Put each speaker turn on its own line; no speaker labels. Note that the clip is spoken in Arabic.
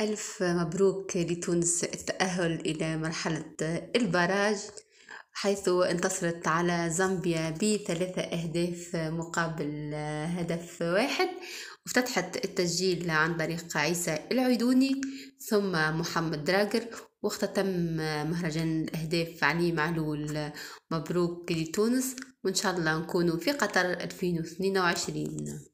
ألف مبروك لتونس التأهل إلى مرحلة البراج حيث انتصرت على زامبيا بثلاثة أهداف مقابل هدف واحد افتتحت التسجيل عن طريق عيسى العيدوني ثم محمد دراجر واختتم مهرجان الأهداف علي معلول مبروك لتونس وإن شاء الله نكونوا في قطر 2022